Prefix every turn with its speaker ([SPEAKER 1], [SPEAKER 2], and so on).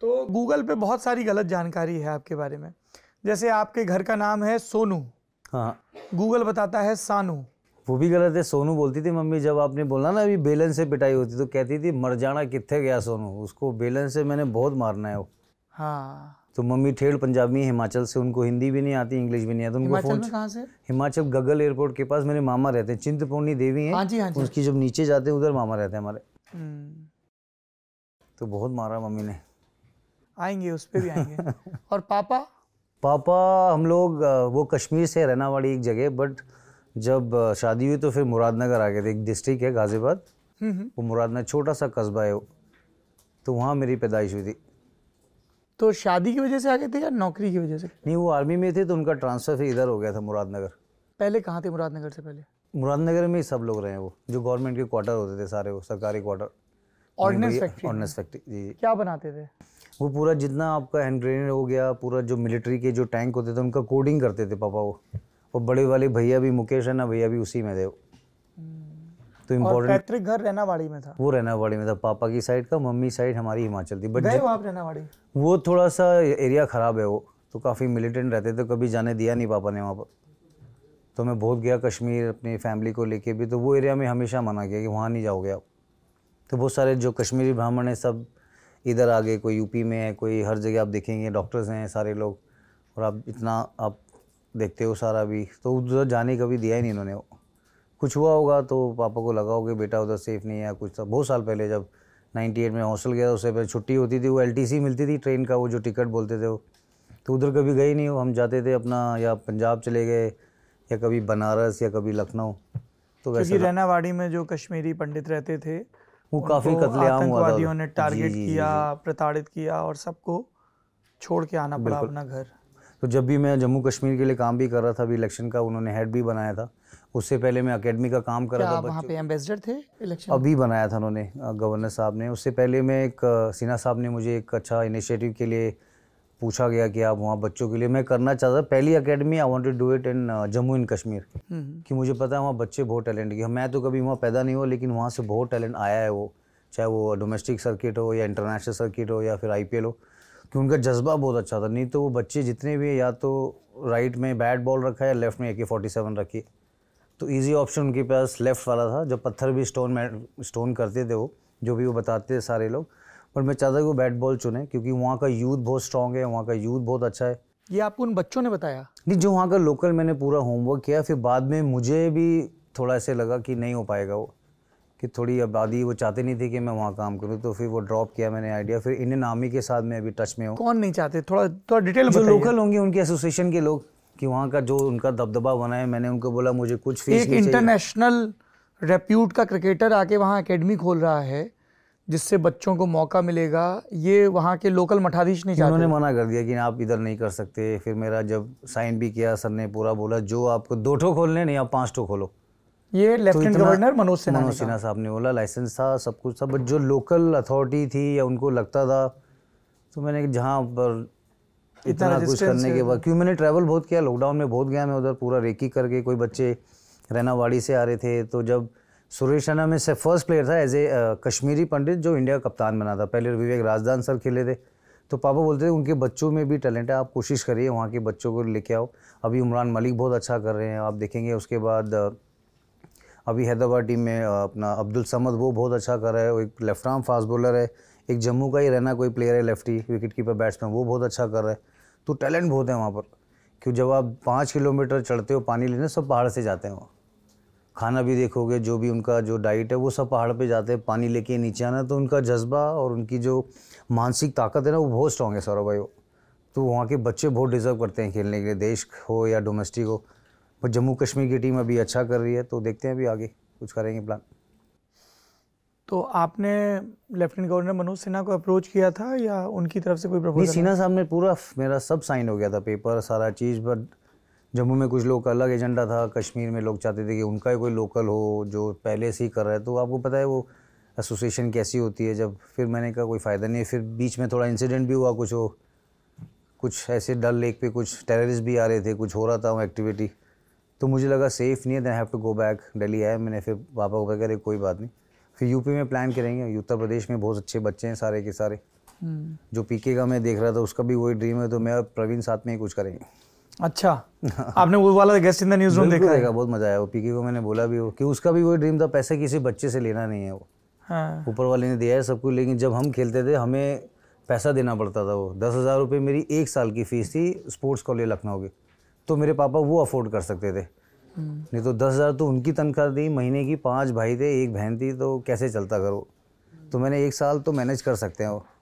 [SPEAKER 1] तो गूगल पे बहुत सारी गलत जानकारी है आपके बारे में जैसे आपके घर का नाम है सोनू
[SPEAKER 2] हाँ गूगल बताता है सानू वो भी गलत है सोनू बोलती थी मम्मी जब आपने बोला ना अभी बेलन से पिटाई होती तो कहती थी मर जाना कितने गया सोनू उसको बेलन से मैंने बहुत मारना है वो हाँ तो मम्मी ठेड़ पंजाबी हिमाचल से उनको हिंदी भी नहीं आती इंग्लिश भी नहीं आती तो उनको से हिमाचल गगल एयरपोर्ट के पास मेरे मामा रहते हैं चिंतपूर्णी देवी हैं हाँ जी, हाँ जी। उसकी जब नीचे जाते हैं उधर मामा रहते हैं हमारे हम्म। तो बहुत मारा मम्मी ने
[SPEAKER 1] आएंगे उस पर भी आएंगे और पापा
[SPEAKER 2] पापा हम लोग वो कश्मीर से रहना वाली एक जगह बट जब शादी हुई तो फिर मुरादनगर आ गए थे एक डिस्ट्रिक्ट है गाजीबाद हम्म, हम्म। वो मुरादनगर छोटा सा कस्बा है तो वहाँ मेरी पैदाइश हुई थी
[SPEAKER 1] तो शादी की वजह से आ गए थे या नौकरी की वजह से
[SPEAKER 2] नहीं वो आर्मी में थे तो उनका ट्रांसफ़र फिर इधर हो गया था मुरादनगर
[SPEAKER 1] पहले कहाँ थे मुरादनगर से पहले
[SPEAKER 2] मुरादनगर में ही सब लोग रहे वो जो गवर्नमेंट के क्वार्टर होते थे सारे वो सरकारी quarter
[SPEAKER 1] ordnance factory ordnance factory जी क्या बनाते थे
[SPEAKER 2] वो पूरा जितना आपका हैंड ग्रेनेड हो गया पूरा जो मिलिट्री के जो टैंक होते थे उनका कोडिंग करते थे पापा वो और बड़े वाले भैया भी मुकेश है ना भैया भी उसी में थे हम्म। तो इम्पोर्टेंट
[SPEAKER 1] पैतृक घर वाड़ी में था
[SPEAKER 2] वो रहनावाड़ी में था पापा की साइड का मम्मी साइड हमारी हिमाचल थी बट वो थोड़ा सा एरिया ख़राब है वो तो काफ़ी मिलिटेंट रहते थे कभी जाने दिया नहीं पापा ने वहाँ पर तो मैं बहुत गया कश्मीर अपनी फैमिली को लेके भी तो वो एरिया में हमेशा मना किया कि वहाँ नहीं जाओगे आप तो बहुत सारे जो कश्मीरी ब्राह्मण है सब इधर आ गए कोई यूपी में है कोई हर जगह आप देखेंगे डॉक्टर्स हैं सारे लोग और आप इतना आप देखते हो सारा भी तो उधर जाने का भी दिया ही नहीं इन्होंने कुछ हुआ होगा तो पापा को लगा होगा बेटा उधर सेफ़ नहीं है कुछ था बहुत साल पहले जब 98 में हॉस्टल गया उससे पहले छुट्टी होती थी वो एल मिलती थी ट्रेन का वो जो टिकट बोलते थे वो तो उधर कभी गए नहीं हो हम जाते थे अपना या पंजाब चले गए या कभी बनारस या कभी लखनऊ तो वैसे
[SPEAKER 1] रहनावाड़ी में जो कश्मीरी पंडित रहते थे वो काफी कतलेआम हुआ था ने टारगेट किया प्रताड़ित किया और सबको
[SPEAKER 2] छोड़ के आना पड़ा अपना घर तो जब भी मैं जम्मू कश्मीर के लिए काम भी कर रहा था अभी इलेक्शन का उन्होंने हेड भी बनाया था उससे पहले मैं अकेडमी का काम कर रहा था वहाँ
[SPEAKER 1] पे एम्बेसडर थे इलेक्शन अभी
[SPEAKER 2] बनाया था उन्होंने गवर्नर साहब ने उससे पहले मैं एक सिन्हा साहब ने मुझे एक अच्छा इनिशिएटिव के लिए पूछा गया कि आप वहाँ बच्चों के लिए मैं करना चाहता था पहली academy I want to do it in Jammu and Kashmir कि मुझे पता है वहाँ बच्चे बहुत टैलेंट के मैं तो कभी वहाँ पैदा नहीं हुआ लेकिन वहाँ से बहुत टैलेंट आया है वो चाहे वो डोमेस्टिक सर्किट हो या इंटरनेशनल सर्किट हो या फिर आई हो कि उनका जज्बा बहुत अच्छा था नहीं तो वो बच्चे जितने भी या तो राइट में बैट बॉल रखा है लेफ्ट में ए के फोर्टी सेवन रखी तो ईजी ऑप्शन उनके पास लेफ़्ट वाला था जब पत्थर भी स्टोन में स्टोन करते थे वो जो भी वो बताते थे सारे लोग पर मैं चाहता कि बैट बॉल चुने क्योंकि वहाँ का यूथ बहुत स्ट्रांग है वहाँ का यूथ बहुत अच्छा है
[SPEAKER 1] ये आपको उन बच्चों ने बताया
[SPEAKER 2] नहीं जो वहाँ का लोकल मैंने पूरा होमवर्क किया फिर बाद में मुझे भी थोड़ा ऐसे लगा कि नहीं हो पाएगा वो कि थोड़ी आबादी वो चाहते नहीं थे कि मैं वहाँ काम करूँ तो फिर वो ड्रॉप किया मैंने आइडिया फिर इंडियन आर्मी के साथ मैं अभी टच में हूँ
[SPEAKER 1] कौन नहीं चाहते थोड़ा थोड़ा डिटेल जो लोकल
[SPEAKER 2] होंगे उनके एसोसिएशन के लोग कि वहाँ का जो उनका दबदबा बना है मैंने उनको बोला मुझे कुछ फीस एक
[SPEAKER 1] इंटरनेशनल रेप्यूट का क्रिकेटर आके वहाँ अकेडमी खोल रहा है जिससे बच्चों को मौका मिलेगा ये वहाँ के लोकल मठाधीश नहीं चाहते उन्होंने
[SPEAKER 2] मना कर दिया कि आप इधर नहीं कर सकते फिर मेरा जब साइन भी किया सर ने पूरा बोला जो आपको दो ठो खोलने नहीं आप पाँच ठो खोलो
[SPEAKER 1] ये लेफ्टिनेंट तो गवर्नर मनोज सिन्हा मनोज सिन्हा
[SPEAKER 2] साहब ने बोला लाइसेंस था सब कुछ था बट जो लोकल अथॉरिटी थी या उनको लगता था तो मैंने जहाँ पर इतना कुछ करने के बाद क्यों मैंने ट्रैवल बहुत किया लॉकडाउन में बहुत गया मैं उधर पूरा रेकी करके कोई बच्चे रैनावाड़ी से आ रहे थे तो जब सुरेश रैना में से फर्स्ट प्लेयर था as a uh, Kashmiri Pandit जो इंडिया का कप्तान बना था पहले विवेक राजदान सर खेले थे तो पापा बोलते थे उनके बच्चों में भी टैलेंट है आप कोशिश करिए वहाँ के बच्चों को लेके आओ अभी उमरान मलिक बहुत अच्छा कर रहे हैं आप देखेंगे उसके बाद uh, अभी हैदराबाद टीम में uh, अपना अब्दुल समद वो बहुत अच्छा कर रहा है वो एक लेफ्ट आर्म फास्ट बॉलर है एक जम्मू का ही रहना कोई प्लेयर है लेफ्टी विकेट कीपर बैट्समैन वो बहुत अच्छा कर रहा है तो टैलेंट बहुत है वहाँ पर क्यों जब आप पाँच किलोमीटर चढ़ते हो पानी लेने सब पहाड़ से जाते हैं वहाँ खाना भी देखोगे जो भी उनका जो डाइट है वो सब पहाड़ पे जाते हैं पानी लेके नीचे आना तो उनका जज्बा और उनकी जो मानसिक ताकत है ना वो बहुत स्ट्रॉन्ग है सौरभ भाई वो तो वहाँ के बच्चे बहुत डिज़र्व करते हैं खेलने के लिए देश हो या डोमेस्टिक हो पर जम्मू कश्मीर की टीम अभी अच्छा कर रही है तो देखते हैं अभी आगे कुछ करेंगे प्लान
[SPEAKER 1] तो आपने लेफ्टिनेंट गवर्नर मनोज सिन्हा को अप्रोच किया था या उनकी तरफ से कोई प्रपोजल सिन्हा
[SPEAKER 2] साहब ने पूरा मेरा सब साइन हो गया था पेपर सारा चीज़ बट जम्मू में कुछ लोग का अलग एजेंडा था कश्मीर में लोग चाहते थे कि उनका ही कोई लोकल हो जो पहले से ही कर रहा है तो आपको पता है वो एसोसिएशन कैसी होती है जब फिर मैंने कहा कोई फ़ायदा नहीं है फिर बीच में थोड़ा इंसिडेंट भी हुआ कुछ हो कुछ ऐसे डल लेक पे कुछ टेररिस्ट भी आ रहे थे कुछ हो रहा था वो एक्टिविटी तो मुझे लगा सेफ़ नहीं है then have to go back Delhi आया मैंने फिर पापा को कह कोई बात नहीं फिर यूपी में प्लान करेंगे उत्तर प्रदेश में बहुत अच्छे बच्चे हैं सारे के सारे हम्म। जो पीके का मैं देख रहा था उसका भी वही ड्रीम है तो मैं और प्रवीण साथ में ही कुछ करेंगे
[SPEAKER 1] अच्छा आपने वो वाला
[SPEAKER 2] guest in the newsroom देखा देखा बहुत मजा आया वो पीके को मैंने बोला भी हो कि उसका भी वही ड्रीम था पैसे किसी बच्चे से लेना नहीं है वो हाँ। ऊपर वाले ने दिया है सबको लेकिन जब हम खेलते थे हमें पैसा देना पड़ता था वो दस हज़ार रुपये मेरी एक साल की फ़ीस थी स्पोर्ट्स कॉलेज लखनऊ की तो मेरे पापा वो अफोर्ड कर सकते थे नहीं तो दस हज़ार तो उनकी तनख्वाह थी महीने की पाँच भाई थे एक बहन थी तो कैसे चलता करो तो मैंने एक साल तो मैनेज कर सकते हैं वो